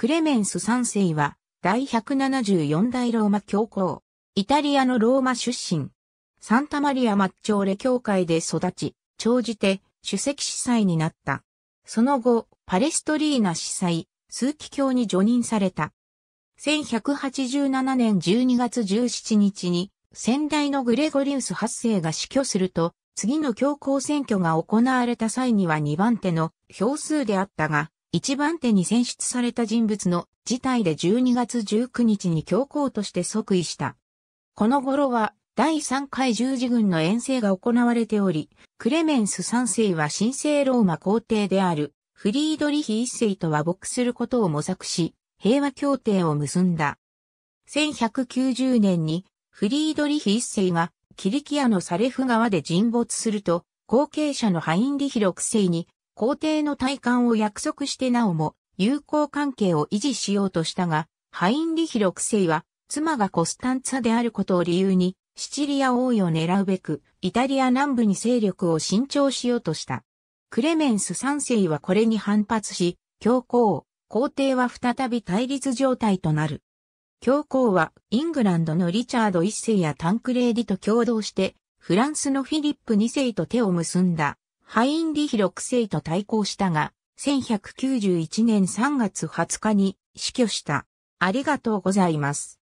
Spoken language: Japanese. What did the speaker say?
クレメンス三世は、第174代ローマ教皇、イタリアのローマ出身、サンタマリア・マッチョーレ教会で育ち、長じて、主席司祭になった。その後、パレストリーナ司祭、数奇教に除任された。1187年12月17日に、先代のグレゴリウス8世が死去すると、次の教皇選挙が行われた際には2番手の票数であったが、一番手に選出された人物の事態で12月19日に教皇として即位した。この頃は第3回十字軍の遠征が行われており、クレメンス3世は神聖ローマ皇帝であるフリードリヒ1世と和睦することを模索し、平和協定を結んだ。1190年にフリードリヒ1世がキリキアのサレフ川で沈没すると、後継者のハインリヒ6世に皇帝の戴官を約束してなおも友好関係を維持しようとしたが、ハインリヒ6世は妻がコスタンツァであることを理由にシチリア王位を狙うべくイタリア南部に勢力を伸長しようとした。クレメンス3世はこれに反発し、教皇、皇帝は再び対立状態となる。教皇はイングランドのリチャード1世やタンクレーディと共同して、フランスのフィリップ2世と手を結んだ。ハインリヒ6世と対抗したが、1191年3月20日に死去した。ありがとうございます。